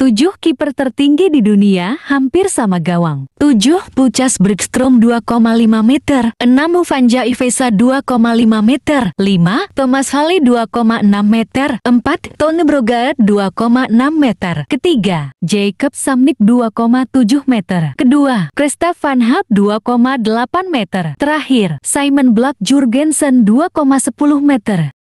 Tujuh kiper tertinggi di dunia hampir sama gawang. Tujuh Pucas Brickstrom 2,5 meter, enam Mufanja Ivesa 2,5 meter, lima Thomas Halley 2,6 meter, empat Tony Brogaard 2,6 meter, ketiga Jacob Samnik 2,7 meter, kedua Krista Van Hap 2,8 meter, terakhir Simon Black Jurgensen 2,10 meter.